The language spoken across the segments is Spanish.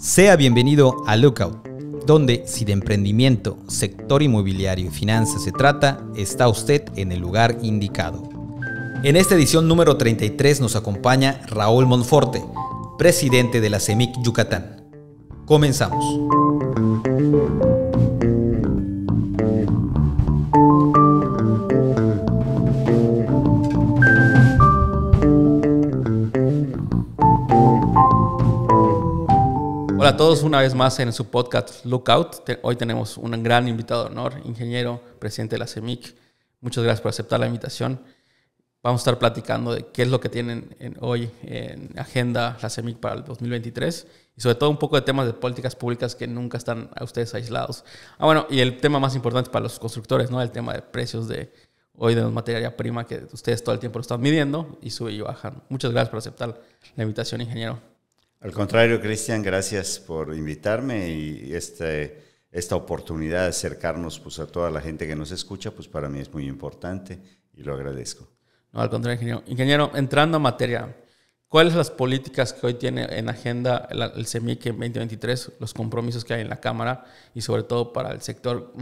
Sea bienvenido a Lookout, donde si de emprendimiento, sector inmobiliario y finanzas se trata, está usted en el lugar indicado. En esta edición número 33 nos acompaña Raúl Monforte, presidente de la CEMIC e Yucatán. Comenzamos. a todos una vez más en su podcast Lookout. hoy tenemos un gran invitado de honor, ingeniero, presidente de la CEMIC. Muchas gracias por aceptar la invitación. Vamos a estar platicando de qué es lo que tienen hoy en agenda la CEMIC para el 2023 y sobre todo un poco de temas de políticas públicas que nunca están a ustedes aislados. Ah, bueno, y el tema más importante para los constructores, ¿no? El tema de precios de hoy de materia prima que ustedes todo el tiempo lo están midiendo y sube y bajan. Muchas gracias por aceptar la invitación, ingeniero. Al contrario, Cristian, gracias por invitarme y este, esta oportunidad de acercarnos pues, a toda la gente que nos escucha, pues para mí es muy importante y lo agradezco. No, al contrario, ingeniero. Ingeniero, entrando a materia, ¿cuáles las políticas que hoy tiene en agenda el, CEMIC 2023, los compromisos que hay en la Cámara y sobre todo para el sector,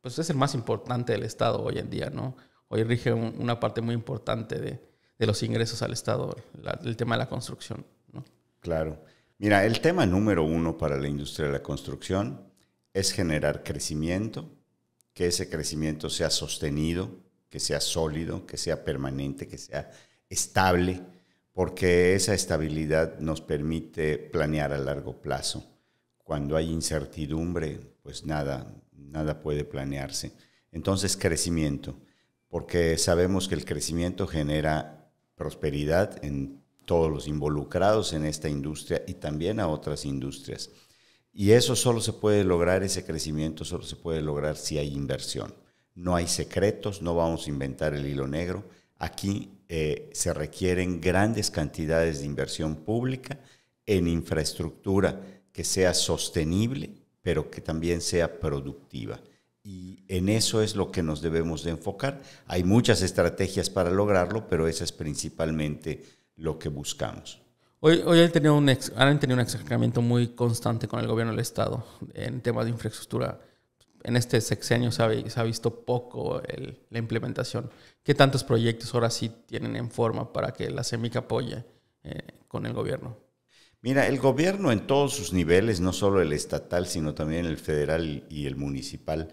pues es el más importante del Estado hoy en día, ¿no? Hoy rige una parte muy importante de, los ingresos al Estado, el tema de la construcción. Claro. Mira, el tema número uno para la industria de la construcción es generar crecimiento, que ese crecimiento sea sostenido, que sea sólido, que sea permanente, que sea estable, porque esa estabilidad nos permite planear a largo plazo. Cuando hay incertidumbre, pues nada, nada puede planearse. Entonces, crecimiento, porque sabemos que el crecimiento genera prosperidad en todos los involucrados en esta industria y también a otras industrias. Y eso solo se puede lograr, ese crecimiento solo se puede lograr si hay inversión. No hay secretos, no vamos a inventar el hilo negro. Aquí eh, se requieren grandes cantidades de inversión pública en infraestructura que sea sostenible, pero que también sea productiva. Y en eso es lo que nos debemos de enfocar. Hay muchas estrategias para lograrlo, pero esa es principalmente lo que buscamos. Hoy, hoy han, tenido un ex, tenido un acercamiento muy constante con el gobierno del Estado en temas de infraestructura. En este sexenio se ha, se ha visto poco la implementación. ¿Qué tantos proyectos ahora sí tienen en forma para que la CEMIC apoye eh, con el gobierno? Mira, el gobierno en todos sus niveles, no solo el estatal, sino también el federal y el municipal,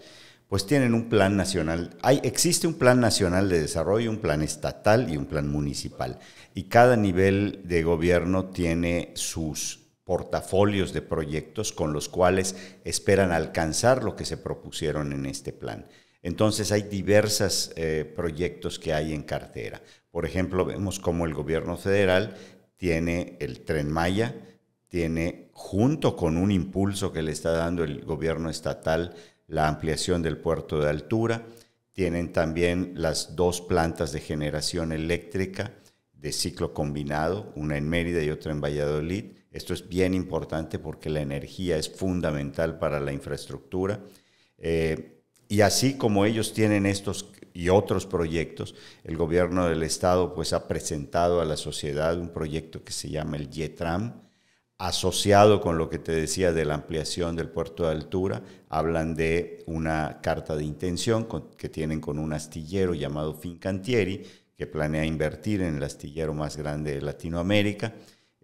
pues tienen un plan nacional. Hay, existe un plan nacional de desarrollo, un plan estatal y un plan municipal. Y cada nivel de gobierno tiene sus portafolios de proyectos con los cuales esperan alcanzar lo que se propusieron en este plan. Entonces hay diversos eh, proyectos que hay en cartera. Por ejemplo, vemos cómo el gobierno federal tiene el tren Maya, tiene junto con un impulso que le está dando el gobierno estatal, la ampliación del puerto de altura, tienen también las dos plantas de generación eléctrica de ciclo combinado, una en Mérida y otra en Valladolid. Esto es bien importante porque la energía es fundamental para la infraestructura. Eh, y así como ellos tienen estos y otros proyectos, el gobierno del estado pues ha presentado a la sociedad un proyecto que se llama el YETRAM, asociado con lo que te decía de la ampliación del puerto de altura, hablan de una carta de intención que tienen con un astillero llamado Fincantieri, que planea invertir en el astillero más grande de Latinoamérica.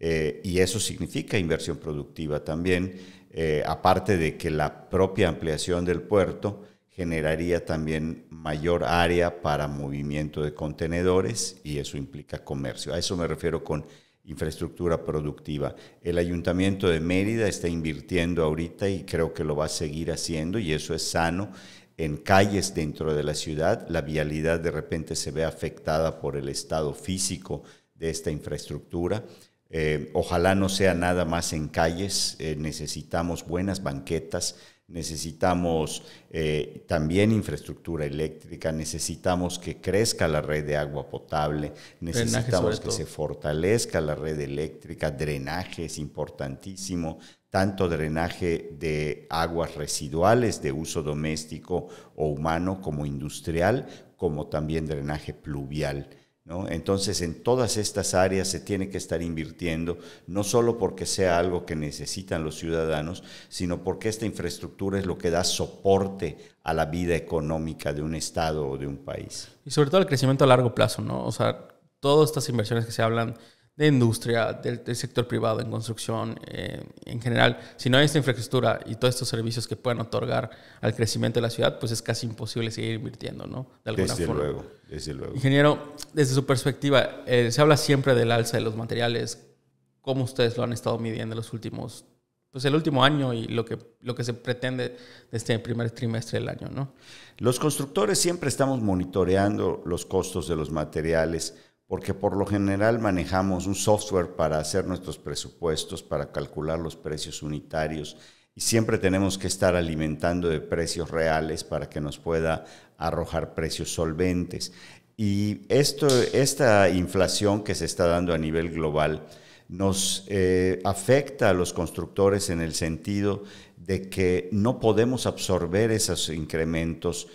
Eh, y eso significa inversión productiva también, eh, aparte de que la propia ampliación del puerto generaría también mayor área para movimiento de contenedores y eso implica comercio. A eso me refiero con infraestructura productiva. El ayuntamiento de Mérida está invirtiendo ahorita y creo que lo va a seguir haciendo y eso es sano. En calles dentro de la ciudad, la vialidad de repente se ve afectada por el estado físico de esta infraestructura. Eh, ojalá no sea nada más en calles, eh, necesitamos buenas banquetas, necesitamos eh, también infraestructura eléctrica, necesitamos que crezca la red de agua potable, necesitamos que se fortalezca la red eléctrica, drenaje es importantísimo, tanto drenaje de aguas residuales de uso doméstico o humano como industrial, como también drenaje pluvial. Entonces, en todas estas áreas se tiene que estar invirtiendo, no solo porque sea algo que necesitan los ciudadanos, sino porque esta infraestructura es lo que da soporte a la vida económica de un Estado o de un país. Y sobre todo el crecimiento a largo plazo, ¿no? O sea, todas estas inversiones que se hablan de industria, del, sector privado, en construcción, eh, en general, si no hay esta infraestructura y todos estos servicios que puedan otorgar al crecimiento de la ciudad, pues es casi imposible seguir invirtiendo, ¿no? De alguna desde Luego, Ingeniero, desde su perspectiva, eh, se habla siempre del alza de los materiales. ¿Cómo ustedes lo han estado midiendo los últimos pues el último año y lo que, lo que se pretende de este primer trimestre del año, ¿no? Los constructores siempre estamos monitoreando los costos de los materiales porque por lo general manejamos un software para hacer nuestros presupuestos, para calcular los precios unitarios y siempre tenemos que estar alimentando de precios reales para que nos pueda arrojar precios solventes. Y esta inflación que se está dando a nivel global nos eh, afecta a los constructores en el sentido de que no podemos absorber esos incrementos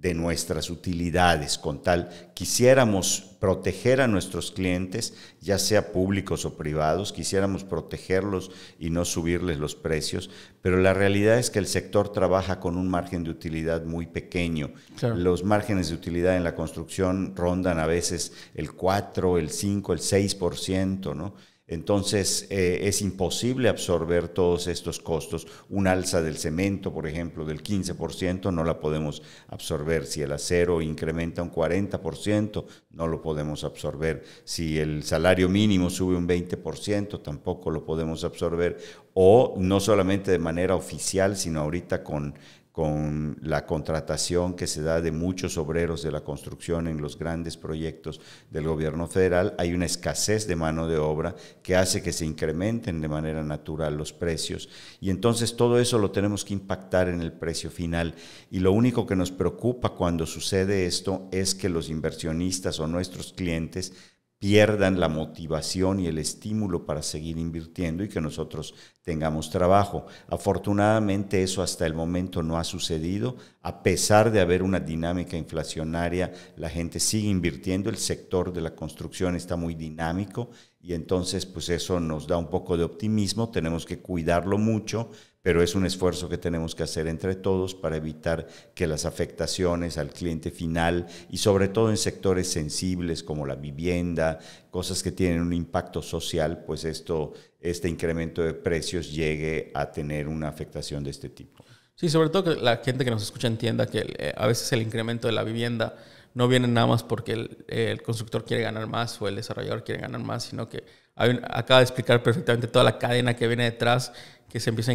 de nuestras utilidades, con tal quisiéramos proteger a nuestros clientes, ya sea públicos o privados, quisiéramos protegerlos y no subirles los precios, pero la realidad es que el sector trabaja con un margen de utilidad muy pequeño. Los márgenes de utilidad en la construcción rondan a veces el 4, el 5, el 6%, ¿no? Entonces eh, es imposible absorber todos estos costos. Un alza del cemento, por ejemplo, del 15% no la podemos absorber. Si el acero incrementa un 40%, no lo podemos absorber. Si el salario mínimo sube un 20%, tampoco lo podemos absorber. O no solamente de manera oficial, sino ahorita con con la contratación que se da de muchos obreros de la construcción en los grandes proyectos del gobierno federal, hay una escasez de mano de obra que hace que se incrementen de manera natural los precios y entonces todo eso lo tenemos que impactar en el precio final y lo único que nos preocupa cuando sucede esto es que los inversionistas o nuestros clientes pierdan la motivación y el estímulo para seguir invirtiendo y que nosotros tengamos trabajo. Afortunadamente eso hasta el momento no ha sucedido. A pesar de haber una dinámica inflacionaria, la gente sigue invirtiendo, el sector de la construcción está muy dinámico y entonces pues eso nos da un poco de optimismo, tenemos que cuidarlo mucho, pero es un esfuerzo que tenemos que hacer entre todos para evitar que las afectaciones al cliente final y sobre todo en sectores sensibles como la vivienda, cosas que tienen un impacto social, pues esto, este incremento de precios llegue a tener una afectación de este tipo. Sí, sobre todo que la gente que nos escucha entienda que eh, a veces el incremento de la vivienda no viene nada más porque el, eh, constructor quiere ganar más o el desarrollador quiere ganar más, sino que acaba de explicar perfectamente toda la cadena que viene detrás que se empieza a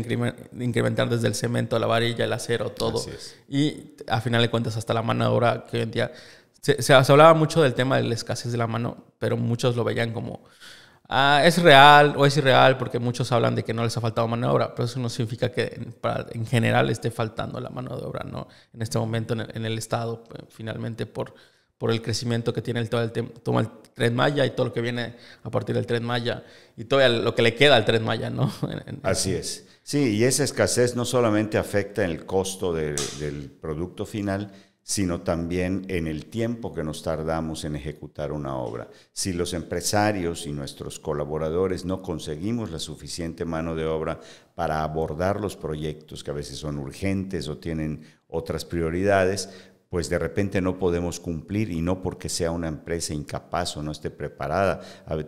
incrementar desde el cemento, la varilla, el acero, todo. Y a final de cuentas, hasta la mano de obra que hoy en día. Se, se, hablaba mucho del tema de la escasez de la mano, pero muchos lo veían como. Ah, es real o es irreal porque muchos hablan de que no les ha faltado mano de obra, pero eso no significa que en, para, en general esté faltando la mano de obra, ¿no? En este momento en el Estado, eh, finalmente por por el crecimiento que tiene el, todo el, toma el Tren Maya y todo lo que viene a partir del Tren Maya y todo lo que le queda al Tren Maya, ¿no? Así es. Sí, y esa escasez no solamente afecta en el costo del producto final, sino también en el tiempo que nos tardamos en ejecutar una obra. Si los empresarios y nuestros colaboradores no conseguimos la suficiente mano de obra para abordar los proyectos que a veces son urgentes o tienen otras prioridades, pues de repente no podemos cumplir y no porque sea una empresa incapaz o no esté preparada.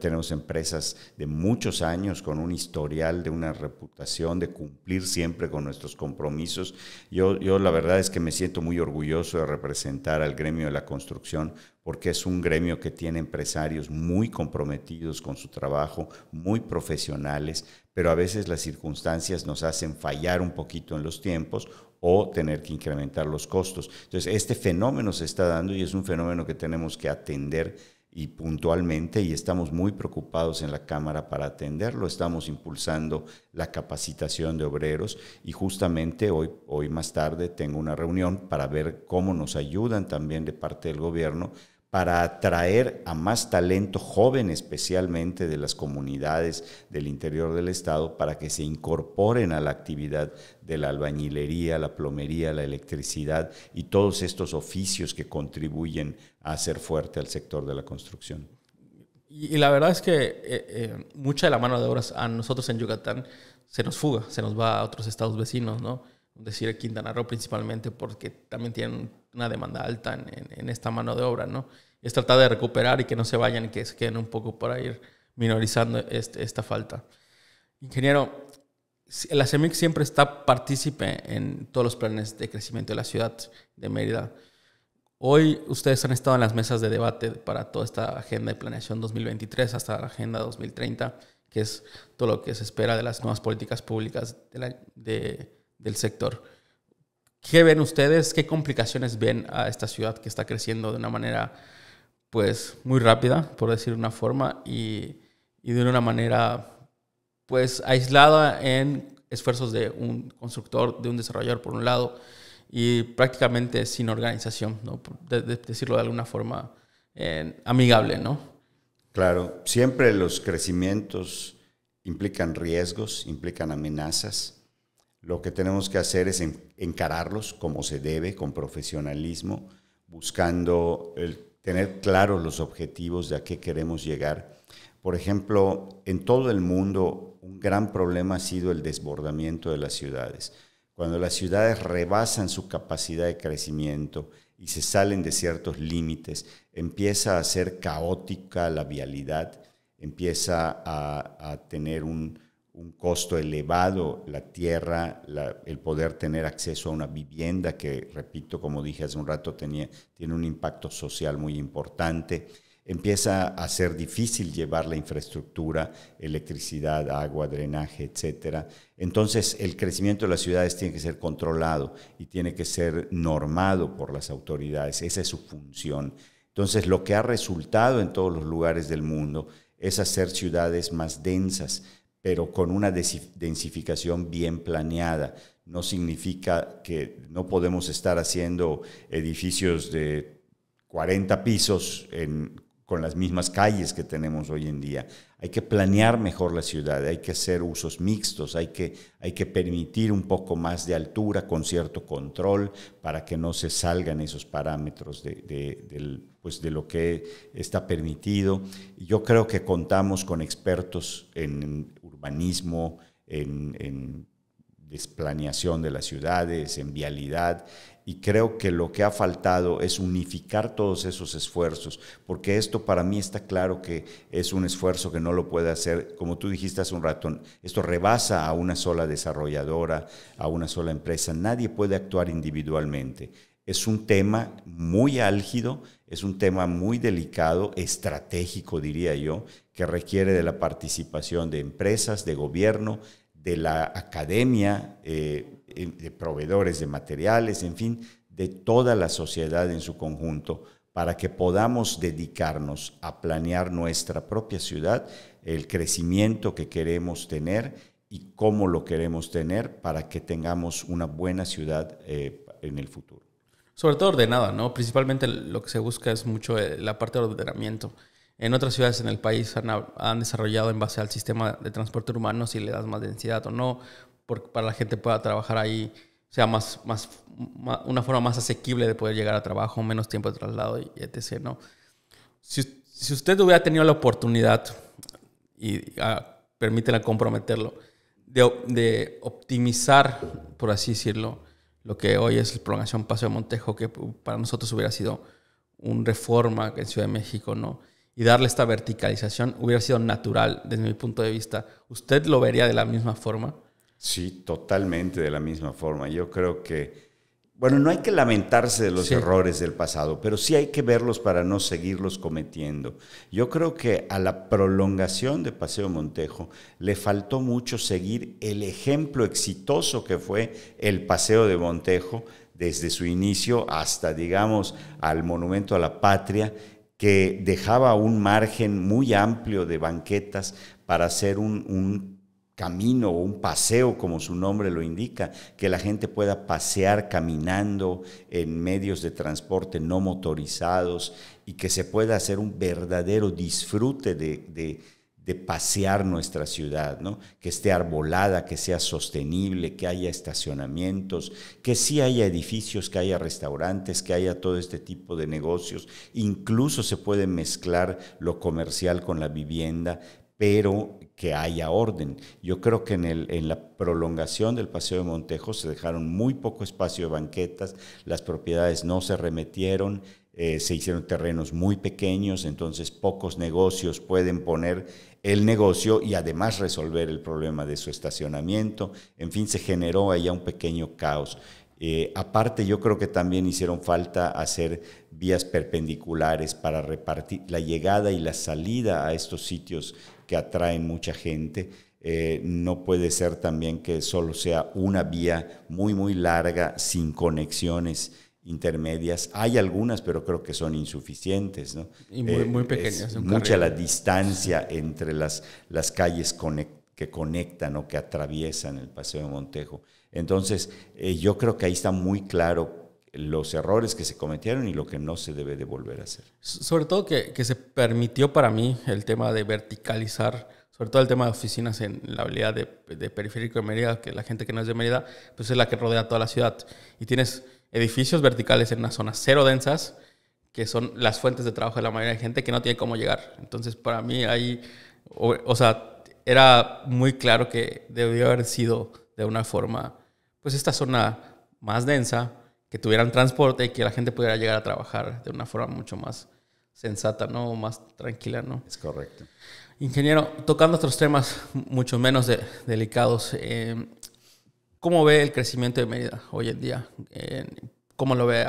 tenemos empresas de muchos años con un historial, de una reputación, de cumplir siempre con nuestros compromisos. Yo, yo la verdad es que me siento muy orgulloso de representar al gremio de la construcción porque es un gremio que tiene empresarios muy comprometidos con su trabajo, muy profesionales, pero a veces las circunstancias nos hacen fallar un poquito en los tiempos o tener que incrementar los costos. Entonces, este fenómeno se está dando y es un fenómeno que tenemos que atender y puntualmente y estamos muy preocupados en la Cámara para atenderlo. Estamos impulsando la capacitación de obreros y justamente hoy, hoy más tarde tengo una reunión para ver cómo nos ayudan también de parte del gobierno para atraer a más talento joven especialmente de las comunidades del interior del estado para que se incorporen a la actividad de la albañilería, la plomería, la electricidad y todos estos oficios que contribuyen a hacer fuerte al sector de la construcción. Y, la verdad es que eh, eh, mucha de la mano de obras a nosotros en Yucatán se nos fuga, se nos va a otros estados vecinos, ¿no? decir Quintana Roo principalmente porque también tienen una demanda alta en, esta mano de obra, ¿no? Es tratar de recuperar y que no se vayan y que se queden un poco para ir minorizando este, esta falta. Ingeniero, la CEMIC siempre está partícipe en todos los planes de crecimiento de la ciudad de Mérida. Hoy ustedes han estado en las mesas de debate para toda esta agenda de planeación 2023 hasta la agenda 2030, que es todo lo que se espera de las nuevas políticas públicas de, la, de del sector. ¿Qué ven ustedes? ¿Qué complicaciones ven a esta ciudad que está creciendo de una manera pues muy rápida, por decir una forma, y, de una manera pues aislada en esfuerzos de un constructor, de un desarrollador por un lado, y prácticamente sin organización, ¿no? decirlo de alguna forma amigable, ¿no? Claro, siempre los crecimientos implican riesgos, implican amenazas, lo que tenemos que hacer es encararlos como se debe, con profesionalismo, buscando tener claros los objetivos de a qué queremos llegar. Por ejemplo, en todo el mundo un gran problema ha sido el desbordamiento de las ciudades. Cuando las ciudades rebasan su capacidad de crecimiento y se salen de ciertos límites, empieza a ser caótica la vialidad, empieza a tener un, un costo elevado la tierra, el poder tener acceso a una vivienda que, repito, como dije hace un rato, tiene un impacto social muy importante. Empieza a ser difícil llevar la infraestructura, electricidad, agua, drenaje, etc. Entonces, el crecimiento de las ciudades tiene que ser controlado y tiene que ser normado por las autoridades. Esa es su función. Entonces, lo que ha resultado en todos los lugares del mundo es hacer ciudades más densas, pero con una densificación bien planeada. No significa que no podemos estar haciendo edificios de 40 pisos en, con las mismas calles que tenemos hoy en día. Hay que planear mejor la ciudad, hay que hacer usos mixtos, hay que, hay que permitir un poco más de altura con cierto control para que no se salgan esos parámetros de, del, pues de lo que está permitido. Yo creo que contamos con expertos en, en, en desplaneación de las ciudades, en vialidad, y creo que lo que ha faltado es unificar todos esos esfuerzos, porque esto para mí está claro que es un esfuerzo que no lo puede hacer, como tú dijiste hace un rato, esto rebasa a una sola desarrolladora, a una sola empresa, nadie puede actuar individualmente. Es un tema muy álgido, es un tema muy delicado, estratégico, diría yo, que requiere de la participación de empresas, de gobierno, de la academia, eh, de proveedores de materiales, en fin, de toda la sociedad en su conjunto, para que podamos dedicarnos a planear nuestra propia ciudad, el crecimiento que queremos tener y cómo lo queremos tener para que tengamos una buena ciudad eh, en el futuro sobre todo ordenada, ¿no? Principalmente lo que se busca es mucho eh, la parte de ordenamiento. En otras ciudades en el país han, desarrollado en base al sistema de transporte humano si le das más densidad o no, porque para la gente pueda trabajar ahí sea más, más, una forma más asequible de poder llegar a trabajo, menos tiempo de traslado y etc. ¿no? Si, usted hubiera tenido la oportunidad, y ah, permíteme comprometerlo, de optimizar, por así decirlo, lo que hoy es la Paso de Montejo, que para nosotros hubiera sido un reforma en Ciudad de México, ¿no? Y darle esta verticalización hubiera sido natural desde mi punto de vista. ¿Usted lo vería de la misma forma? Sí, totalmente de la misma forma. Yo creo que bueno, no hay que lamentarse de los errores del pasado, pero sí hay que verlos para no seguirlos cometiendo. Yo creo que a la prolongación de Paseo Montejo le faltó mucho seguir el ejemplo exitoso que fue el Paseo de Montejo desde su inicio hasta, digamos, al Monumento a la Patria, que dejaba un margen muy amplio de banquetas para hacer un camino o un paseo, como su nombre lo indica, que la gente pueda pasear caminando en medios de transporte no motorizados y que se pueda hacer un verdadero disfrute de, pasear nuestra ciudad, ¿no? que esté arbolada, que sea sostenible, que haya estacionamientos, que sí haya edificios, que haya restaurantes, que haya todo este tipo de negocios. Incluso se puede mezclar lo comercial con la vivienda, pero que haya orden. Yo creo que en, el, en, la prolongación del Paseo de Montejo se dejaron muy poco espacio de banquetas, las propiedades no se remetieron, eh, se hicieron terrenos muy pequeños, entonces pocos negocios pueden poner el negocio y además resolver el problema de su estacionamiento. En fin, se generó allá un pequeño caos. Eh, aparte, yo creo que también hicieron falta hacer vías perpendiculares para repartir la llegada y la salida a estos sitios que atraen mucha gente. Eh, no puede ser también que solo sea una vía muy, muy larga, sin conexiones intermedias. Hay algunas, pero creo que son insuficientes. Y muy, eh, pequeñas. mucha la distancia entre las, las calles que conectan o que atraviesan el Paseo de Montejo. Entonces, eh, yo creo que ahí está muy claro los errores que se cometieron y lo que no se debe de volver a hacer. Sobre todo que, que se permitió para mí el tema de verticalizar, sobre todo el tema de oficinas en la habilidad de, de periférico de Mérida, que la gente que no es de Mérida, pues es la que rodea toda la ciudad. Y tienes edificios verticales en las zonas cero densas, que son las fuentes de trabajo de la mayoría de gente que no tiene cómo llegar. Entonces, para mí ahí, o, o sea, era muy claro que debió haber sido de una forma, pues esta zona más densa, que tuvieran transporte y que la gente pudiera llegar a trabajar de una forma mucho más sensata, ¿no? más tranquila, ¿no? Es correcto. Ingeniero, tocando otros temas mucho menos delicados, eh, ¿cómo ve el crecimiento de Mérida hoy en día? ¿Cómo lo ve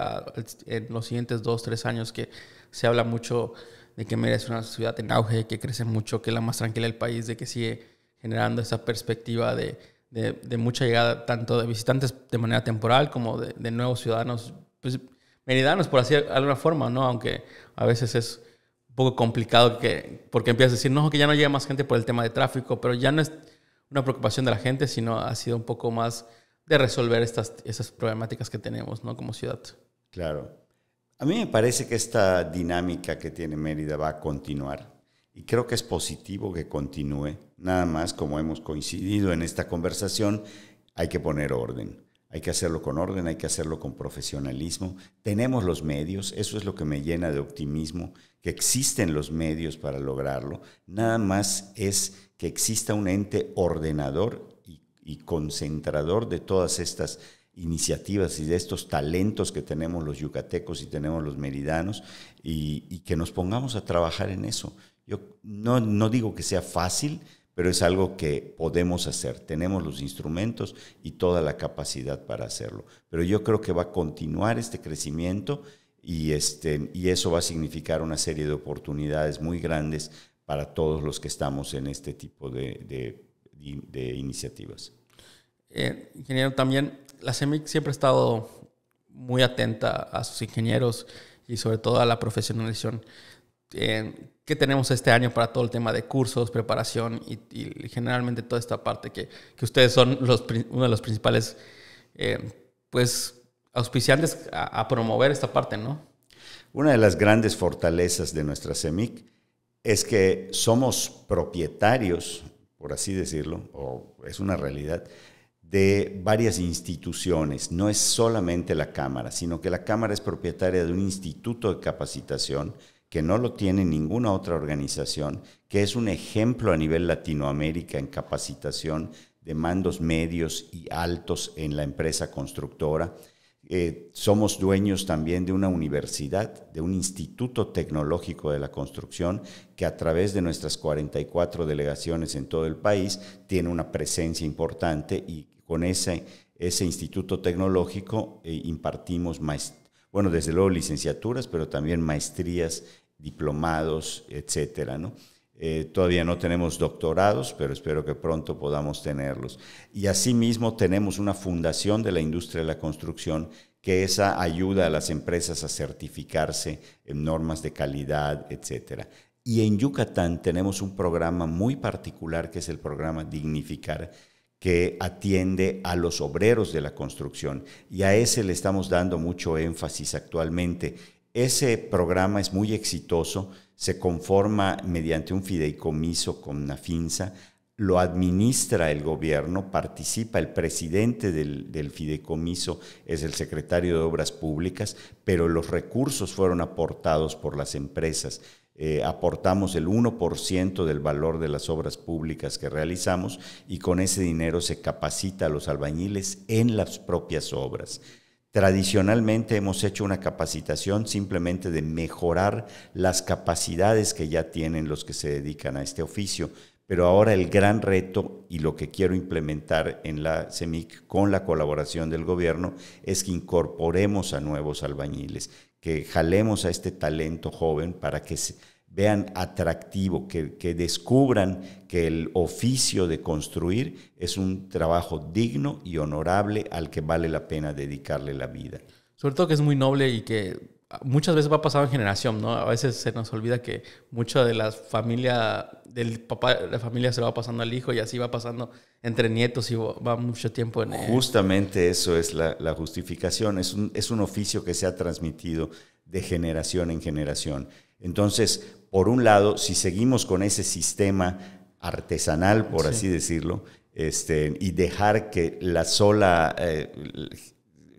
en los siguientes dos, tres años que se habla mucho de que Mérida es una ciudad en auge, que crece mucho, que es la más tranquila del país, de que sigue generando esa perspectiva de de, mucha llegada tanto de visitantes de manera temporal como de, nuevos ciudadanos pues, meridanos, por así de alguna forma, ¿no? Aunque a veces es un poco complicado que, porque empiezas a decir, no, que ya no llega más gente por el tema de tráfico, pero ya no es una preocupación de la gente, sino ha sido un poco más de resolver estas, esas problemáticas que tenemos, ¿no? Como ciudad. Claro. A mí me parece que esta dinámica que tiene Mérida va a continuar y creo que es positivo que continúe. Nada más como hemos coincidido en esta conversación, hay que poner orden. Hay que hacerlo con orden, hay que hacerlo con profesionalismo. Tenemos los medios, eso es lo que me llena de optimismo, que existen los medios para lograrlo. Nada más es que exista un ente ordenador y, concentrador de todas estas iniciativas y de estos talentos que tenemos los yucatecos y tenemos los meridanos y que nos pongamos a trabajar en eso. Yo no, digo que sea fácil, pero es algo que podemos hacer. Tenemos los instrumentos y toda la capacidad para hacerlo. Pero yo creo que va a continuar este crecimiento y, este, y eso va a significar una serie de oportunidades muy grandes para todos los que estamos en este tipo de, iniciativas. Eh, ingeniero, también la CEMIC siempre ha estado muy atenta a sus ingenieros y sobre todo a la profesionalización qué tenemos este año para todo el tema de cursos, preparación y, generalmente toda esta parte que, ustedes son uno de los principales, eh, pues, auspiciantes a, promover esta parte, ¿no? Una de las grandes fortalezas de nuestra CEMIC es que somos propietarios, por así decirlo, o es una realidad, de varias instituciones. No es solamente la Cámara, sino que la Cámara es propietaria de un instituto de capacitación que no lo tiene ninguna otra organización, que es un ejemplo a nivel Latinoamérica en capacitación de mandos medios y altos en la empresa constructora. Eh, somos dueños también de una universidad, de un instituto tecnológico de la construcción que a través de nuestras 44 delegaciones en todo el país tiene una presencia importante y con ese, ese instituto tecnológico eh, impartimos maestría bueno, desde luego licenciaturas, pero también maestrías, diplomados, etcétera, ¿no? Eh, todavía no tenemos doctorados, pero espero que pronto podamos tenerlos. Y asimismo tenemos una fundación de la industria de la construcción que esa ayuda a las empresas a certificarse en normas de calidad, etcétera. Y en Yucatán tenemos un programa muy particular que es el programa Dignificar, que atiende a los obreros de la construcción y a ese le estamos dando mucho énfasis actualmente. Ese programa es muy exitoso, se conforma mediante un fideicomiso con una finza, lo administra el gobierno, participa el presidente del, del, fideicomiso, es el secretario de Obras Públicas, pero los recursos fueron aportados por las empresas. Eh, aportamos el 1% del valor de las obras públicas que realizamos y con ese dinero se capacita a los albañiles en las propias obras. Tradicionalmente hemos hecho una capacitación simplemente de mejorar las capacidades que ya tienen los que se dedican a este oficio, pero ahora el gran reto y lo que quiero implementar en la CEMIC con la colaboración del gobierno es que incorporemos a nuevos albañiles, que jalemos a este talento joven para que se vean atractivo, que, que, descubran que el oficio de construir es un trabajo digno y honorable al que vale la pena dedicarle la vida. Sobre todo que es muy noble y que muchas veces va pasado en generación, ¿no? A veces se nos olvida que mucho de la familia, del papá, la familia se va pasando al hijo y así va pasando entre nietos y va mucho tiempo en... El... Justamente eso es la, justificación, es un, es un oficio que se ha transmitido de generación en generación. Entonces, por un lado, si seguimos con ese sistema artesanal, por así decirlo, este, y dejar que la sola eh,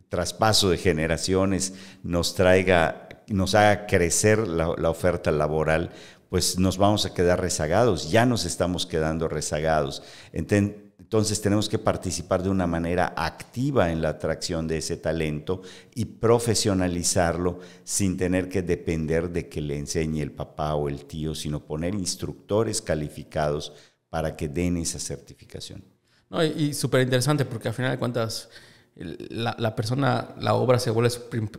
traspaso de generaciones nos traiga, nos haga crecer la, oferta laboral, pues nos vamos a quedar rezagados, ya nos estamos quedando rezagados. Entonces tenemos que participar de una manera activa en la atracción de ese talento y profesionalizarlo sin tener que depender de que le enseñe el papá o el tío, sino poner instructores calificados para que den esa certificación. No, y, súper interesante porque al final de cuentas la, la, persona, la obra se vuelve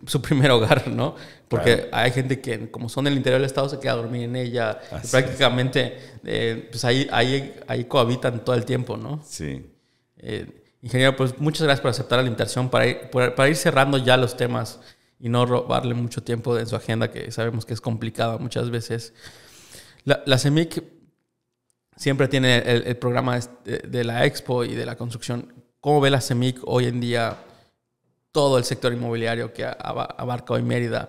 su, primer hogar, ¿no? Porque hay gente que, como son del interior del estado, se queda a dormir en ella. prácticamente, eh, pues ahí, ahí, ahí, cohabitan todo el tiempo, ¿no? Sí. Eh, ingeniero, pues muchas gracias por aceptar la invitación, para ir, para ir cerrando ya los temas y no robarle mucho tiempo de su agenda, que sabemos que es complicada muchas veces. La, la CEMIC siempre tiene el, el programa de la expo y de la construcción ¿Cómo ve la CEMIC hoy en día todo el sector inmobiliario que abarca hoy Mérida?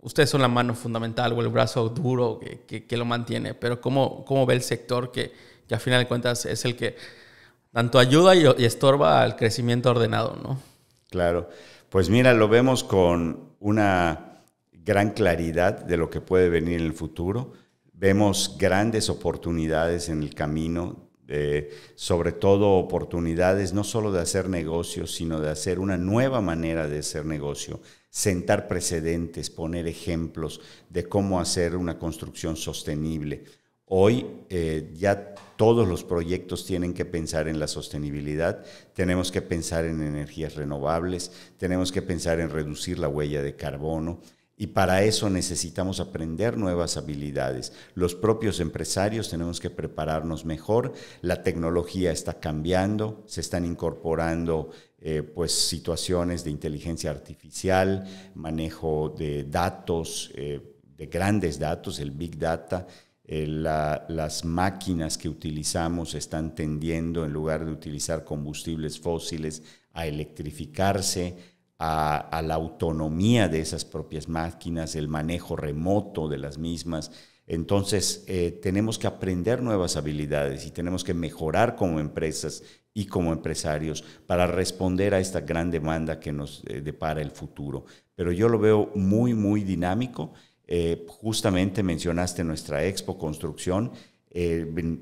Ustedes son la mano fundamental o el brazo duro que, lo mantiene, pero ¿cómo, ¿cómo ve el sector que, a final de cuentas es el que tanto ayuda y, estorba al crecimiento ordenado, ¿no? Claro. Pues mira, lo vemos con una gran claridad de lo que puede venir en el futuro. Vemos grandes oportunidades en el camino sobre todo oportunidades no solo de hacer negocios, sino de hacer una nueva manera de hacer negocio, sentar precedentes, poner ejemplos de cómo hacer una construcción sostenible. Hoy eh, ya todos los proyectos tienen que pensar en la sostenibilidad, tenemos que pensar en energías renovables, tenemos que pensar en reducir la huella de carbono. Y para eso necesitamos aprender nuevas habilidades. Los propios empresarios tenemos que prepararnos mejor. La tecnología está cambiando, se están incorporando eh, pues, situaciones de inteligencia artificial, manejo de datos, eh, de grandes datos, el big data. Eh, las máquinas que utilizamos están tendiendo, en lugar de utilizar combustibles fósiles, a electrificarse a, la autonomía de esas propias máquinas, el manejo remoto de las mismas. Entonces, eh, tenemos que aprender nuevas habilidades y tenemos que mejorar como empresas y como empresarios para responder a esta gran demanda que nos eh, depara el futuro. Pero yo lo veo muy, muy dinámico. Eh, justamente mencionaste nuestra expo construcción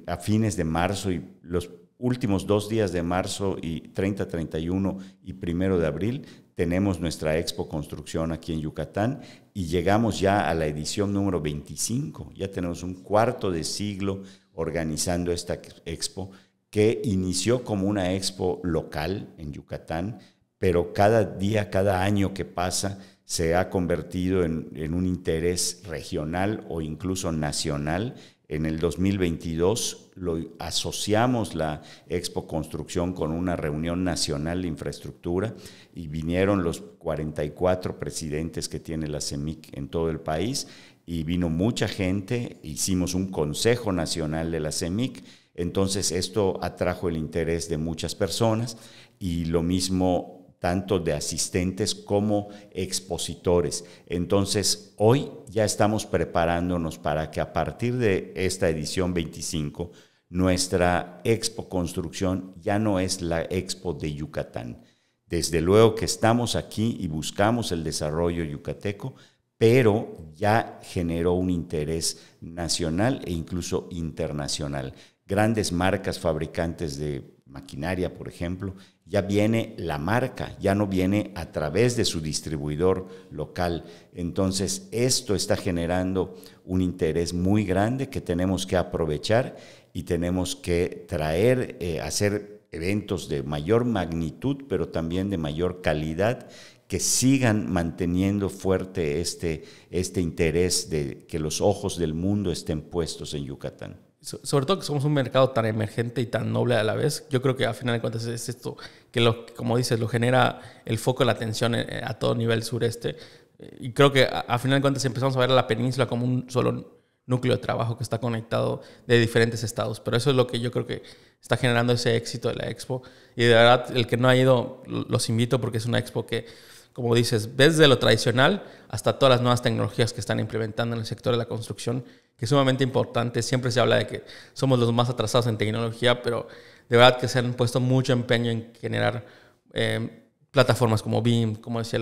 a fines de marzo y los últimos dos días de marzo y 30, 31 y primero de abril tenemos nuestra Expo Construcción aquí en Yucatán y llegamos ya a la edición número 25. Ya tenemos un cuarto de siglo organizando esta expo que inició como una expo local en Yucatán, pero cada día, cada año que pasa, se ha convertido en, en un interés regional o incluso nacional en el 2022 lo, asociamos la Expo Construcción con una reunión nacional de infraestructura y vinieron los 44 presidentes que tiene la CEMIC en todo el país y vino mucha gente, hicimos un Consejo Nacional de la CEMIC, entonces esto atrajo el interés de muchas personas y lo mismo tanto de asistentes como expositores. Entonces, hoy ya estamos preparándonos para que a partir de esta edición 25, nuestra expo construcción ya no es la expo de Yucatán. Desde luego que estamos aquí y buscamos el desarrollo yucateco, pero ya generó un interés nacional e incluso internacional. Grandes marcas fabricantes de maquinaria, por ejemplo, ya viene la marca, ya no viene a través de su distribuidor local. Entonces, esto está generando un interés muy grande que tenemos que aprovechar y tenemos que traer, eh, hacer eventos de mayor magnitud, pero también de mayor calidad, que sigan manteniendo fuerte este, este interés de que los ojos del mundo estén puestos en Yucatán sobre todo que somos un mercado tan emergente y tan noble a la vez, yo creo que al final de cuentas es esto que, lo, como dices, lo genera el foco de la atención eh, a todo nivel sureste. Eh, y creo que al final de cuentas empezamos a ver a la península como un solo núcleo de trabajo que está conectado de diferentes estados. Pero eso es lo que yo creo que está generando ese éxito de la expo. Y de verdad, el que no ha ido, los invito porque es una expo que, como dices, desde lo tradicional hasta todas las nuevas tecnologías que están implementando en el sector de la construcción que es sumamente importante. Siempre se habla de que somos los más atrasados en tecnología, pero de verdad que se han puesto mucho empeño en generar em, plataformas como BIM, como decía,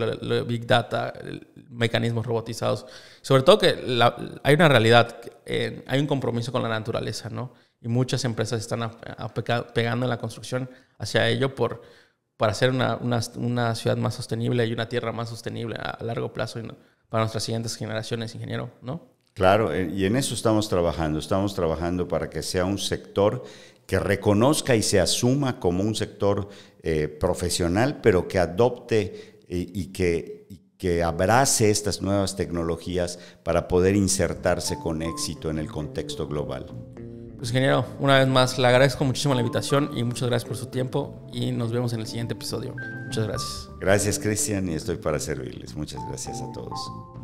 Big Data, mecanismos robotizados. Sobre todo que hay una realidad, hay un compromiso con la naturaleza, ¿no? Y muchas empresas están pegando en la construcción hacia ello por, para hacer una, una, ciudad más sostenible y una tierra más sostenible a, largo plazo y para nuestras siguientes generaciones, ingeniero, ¿no? Claro, eh, y en eso estamos trabajando. Estamos trabajando para que sea un sector que reconozca y se asuma como un sector eh, profesional, pero que adopte y, que, y que abrace estas nuevas tecnologías para poder insertarse con éxito en el contexto global. Pues ingeniero, una vez más le agradezco muchísimo la invitación y muchas gracias por su tiempo y nos vemos en el siguiente episodio. Muchas gracias. Gracias Cristian y estoy para servirles. Muchas gracias a todos.